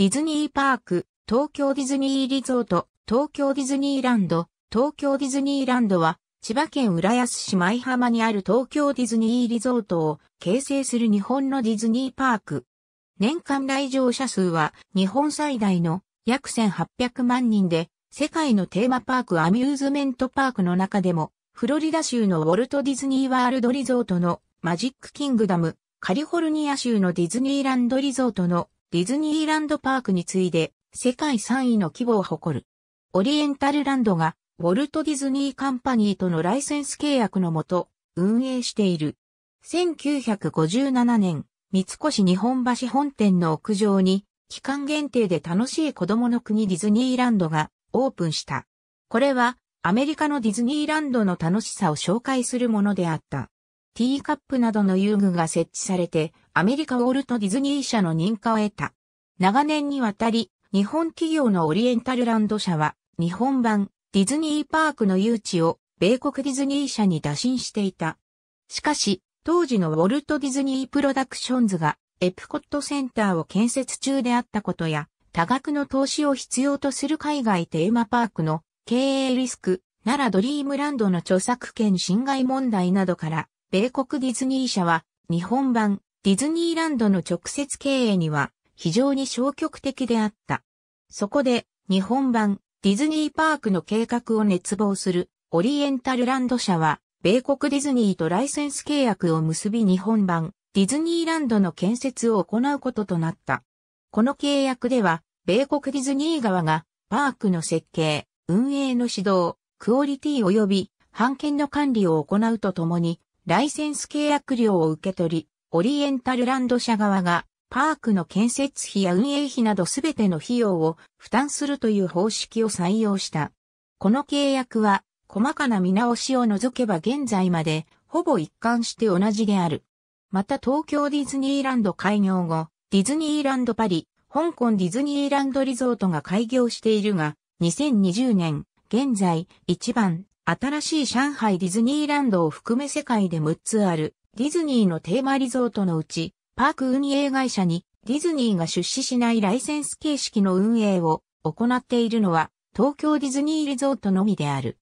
ディズニーパーク、東京ディズニーリゾート、東京ディズニーランド、東京ディズニーランドは、千葉県浦安市舞浜にある東京ディズニーリゾートを形成する日本のディズニーパーク。年間来場者数は日本最大の約1800万人で、世界のテーマパークアミューズメントパークの中でも、フロリダ州のウォルト・ディズニー・ワールド・リゾートのマジック・キングダム、カリフォルニア州のディズニーランド・リゾートのディズニーランドパークに次いで世界3位の規模を誇る。オリエンタルランドがウォルト・ディズニー・カンパニーとのライセンス契約のもと運営している。1957年、三越日本橋本店の屋上に期間限定で楽しい子供の国ディズニーランドがオープンした。これはアメリカのディズニーランドの楽しさを紹介するものであった。ティーカップなどの遊具が設置されてアメリカウォルト・ディズニー社の認可を得た。長年にわたり、日本企業のオリエンタルランド社は、日本版ディズニーパークの誘致を米国ディズニー社に打診していた。しかし、当時のウォルト・ディズニー・プロダクションズがエプコットセンターを建設中であったことや、多額の投資を必要とする海外テーマパークの経営リスク、ならドリームランドの著作権侵害問題などから、米国ディズニー社は日本版ディズニーランドの直接経営には非常に消極的であった。そこで日本版ディズニーパークの計画を熱望するオリエンタルランド社は米国ディズニーとライセンス契約を結び日本版ディズニーランドの建設を行うこととなった。この契約では米国ディズニー側がパークの設計、運営の指導、クオリティ及び版権の管理を行うとともにライセンス契約料を受け取りオリエンタルランド社側が、パークの建設費や運営費などすべての費用を負担するという方式を採用した。この契約は、細かな見直しを除けば現在まで、ほぼ一貫して同じである。また東京ディズニーランド開業後、ディズニーランドパリ、香港ディズニーランドリゾートが開業しているが、2020年、現在、一番、新しい上海ディズニーランドを含め世界で6つある、ディズニーのテーマリゾートのうち、パーク運営会社にディズニーが出資しないライセンス形式の運営を行っているのは東京ディズニーリゾートのみである。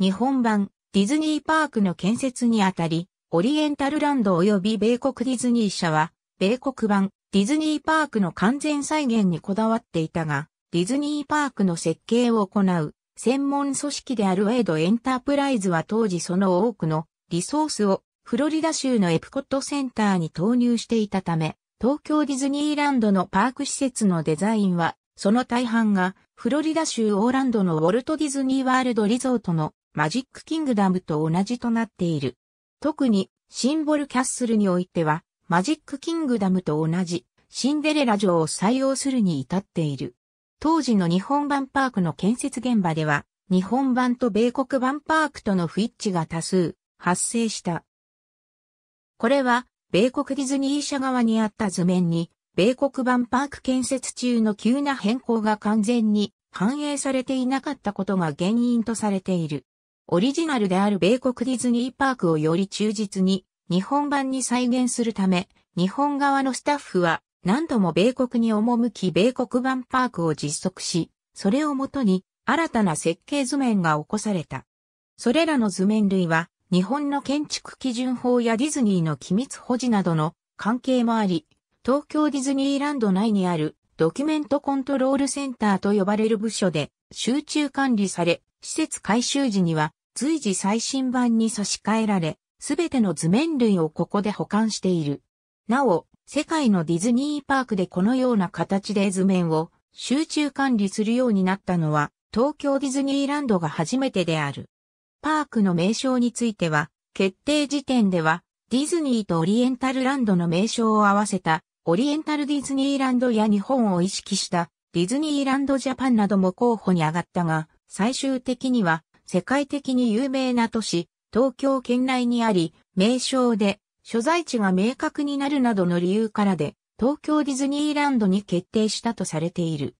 日本版ディズニーパークの建設にあたり、オリエンタルランド及び米国ディズニー社は、米国版ディズニーパークの完全再現にこだわっていたが、ディズニーパークの設計を行う専門組織であるウェイドエンタープライズは当時その多くのリソースをフロリダ州のエプコットセンターに投入していたため、東京ディズニーランドのパーク施設のデザインは、その大半が、フロリダ州オーランドのウォルト・ディズニー・ワールド・リゾートのマジック・キングダムと同じとなっている。特に、シンボル・キャッスルにおいては、マジック・キングダムと同じ、シンデレラ城を採用するに至っている。当時の日本版パークの建設現場では、日本版と米国版パークとの不一致が多数発生した。これは、米国ディズニー社側にあった図面に、米国版パーク建設中の急な変更が完全に反映されていなかったことが原因とされている。オリジナルである米国ディズニーパークをより忠実に日本版に再現するため、日本側のスタッフは何度も米国に赴き米国版パークを実測し、それをもとに新たな設計図面が起こされた。それらの図面類は日本の建築基準法やディズニーの機密保持などの関係もあり、東京ディズニーランド内にあるドキュメントコントロールセンターと呼ばれる部署で集中管理され、施設改修時には随時最新版に差し替えられ、すべての図面類をここで保管している。なお、世界のディズニーパークでこのような形で図面を集中管理するようになったのは東京ディズニーランドが初めてである。パークの名称については、決定時点では、ディズニーとオリエンタルランドの名称を合わせた、オリエンタルディズニーランドや日本を意識した、ディズニーランドジャパンなども候補に上がったが、最終的には、世界的に有名な都市、東京圏内にあり、名称で、所在地が明確になるなどの理由からで、東京ディズニーランドに決定したとされている。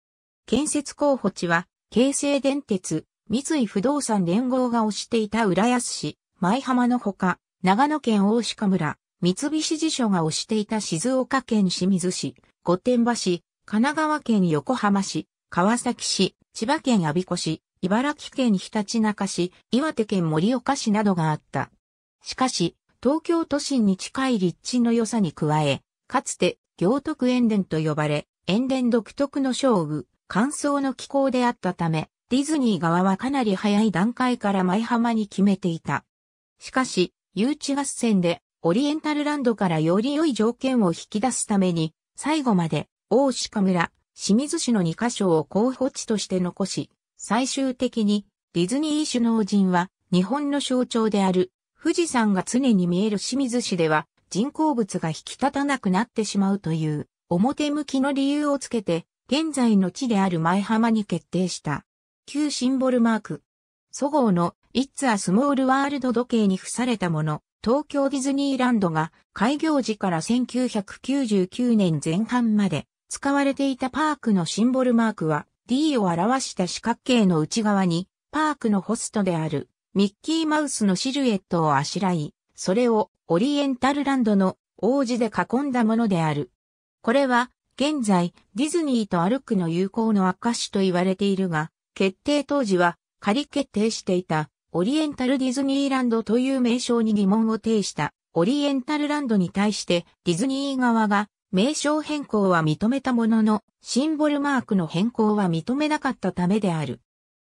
建設候補地は、京成電鉄、三井不動産連合が推していた浦安市、舞浜のほか、長野県大鹿村、三菱地所が推していた静岡県清水市、御殿場市、神奈川県横浜市、川崎市、千葉県阿鼻子市、茨城県ひたちなか市、岩手県盛岡市などがあった。しかし、東京都心に近い立地の良さに加え、かつて、行徳塩田と呼ばれ、塩田独特の勝負、乾燥の気候であったため、ディズニー側はかなり早い段階から舞浜に決めていた。しかし、誘致合戦でオリエンタルランドからより良い条件を引き出すために、最後まで大鹿村、清水市の2カ所を候補地として残し、最終的にディズニー首脳陣は日本の象徴である富士山が常に見える清水市では人工物が引き立たなくなってしまうという表向きの理由をつけて現在の地である前浜に決定した。旧シンボルマーク。祖号の It's a Small World 時計に付されたもの。東京ディズニーランドが開業時から1999年前半まで使われていたパークのシンボルマークは D を表した四角形の内側にパークのホストであるミッキーマウスのシルエットをあしらい、それをオリエンタルランドの王子で囲んだものである。これは現在ディズニーと歩くの友好の証と言われているが、決定当時は仮決定していたオリエンタルディズニーランドという名称に疑問を呈したオリエンタルランドに対してディズニー側が名称変更は認めたもののシンボルマークの変更は認めなかったためである。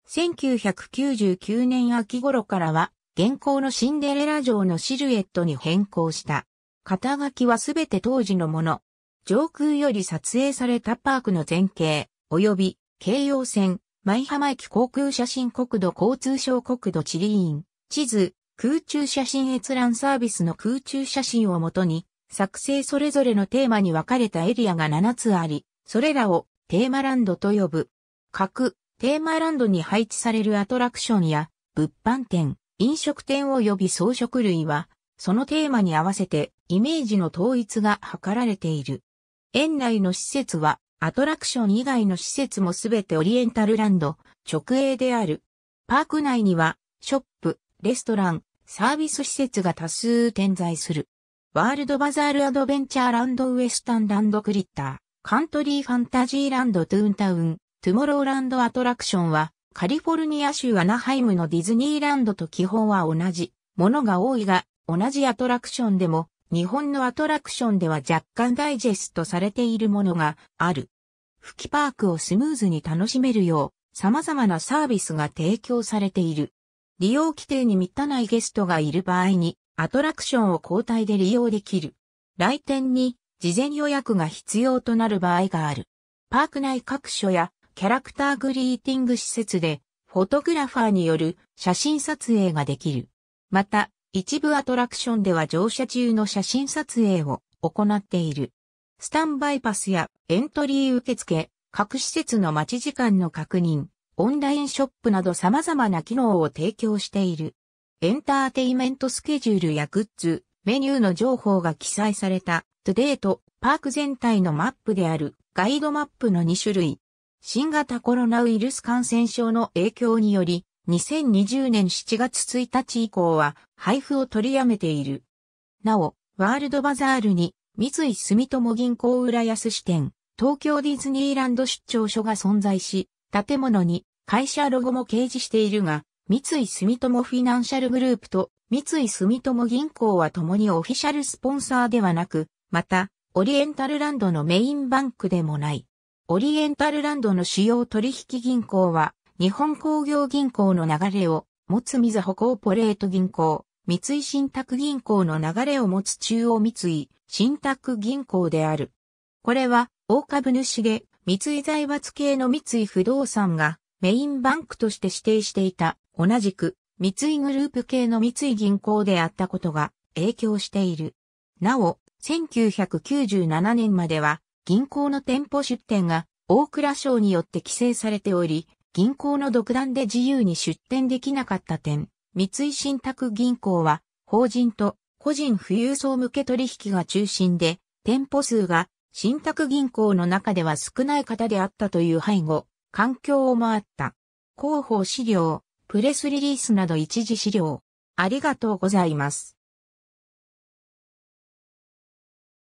1999年秋頃からは現行のシンデレラ城のシルエットに変更した。肩書きはすべて当時のもの。上空より撮影されたパークの前景、及び京葉線、舞浜駅航空写真国土交通省国土地理院、地図、空中写真閲覧サービスの空中写真をもとに、作成それぞれのテーマに分かれたエリアが7つあり、それらをテーマランドと呼ぶ。各テーマランドに配置されるアトラクションや物販店、飲食店及び装飾類は、そのテーマに合わせてイメージの統一が図られている。園内の施設はアトラクション以外の施設もすべてオリエンタルランド直営である。パーク内にはショップ、レストラン、サービス施設が多数点在する。ワールドバザールアドベンチャーランドウエスタンランドクリッター、カントリーファンタジーランドトゥーンタウン、トゥモローランドアトラクションはカリフォルニア州アナハイムのディズニーランドと基本は同じものが多いが、同じアトラクションでも日本のアトラクションでは若干ダイジェストされているものがある。吹きパークをスムーズに楽しめるよう、様々なサービスが提供されている。利用規定に満たないゲストがいる場合に、アトラクションを交代で利用できる。来店に事前予約が必要となる場合がある。パーク内各所やキャラクターグリーティング施設でフォトグラファーによる写真撮影ができる。また、一部アトラクションでは乗車中の写真撮影を行っている。スタンバイパスやエントリー受付、各施設の待ち時間の確認、オンラインショップなど様々な機能を提供している。エンターテイメントスケジュールやグッズ、メニューの情報が記載された、トゥデート、パーク全体のマップである、ガイドマップの2種類。新型コロナウイルス感染症の影響により、2020年7月1日以降は配布を取りやめている。なお、ワールドバザールに三井住友銀行浦安支店、東京ディズニーランド出張所が存在し、建物に会社ロゴも掲示しているが、三井住友フィナンシャルグループと三井住友銀行は共にオフィシャルスポンサーではなく、また、オリエンタルランドのメインバンクでもない。オリエンタルランドの主要取引銀行は、日本工業銀行の流れを持つ水ずコーポレート銀行、三井信託銀行の流れを持つ中央三井、信託銀行である。これは、大株主で、三井財閥系の三井不動産がメインバンクとして指定していた、同じく、三井グループ系の三井銀行であったことが影響している。なお、1997年までは、銀行の店舗出店が大蔵省によって規制されており、銀行の独断で自由に出店できなかった点、三井信託銀行は、法人と個人富裕層向け取引が中心で、店舗数が信託銀行の中では少ない方であったという背後、環境を回った。広報資料、プレスリリースなど一時資料。ありがとうございます。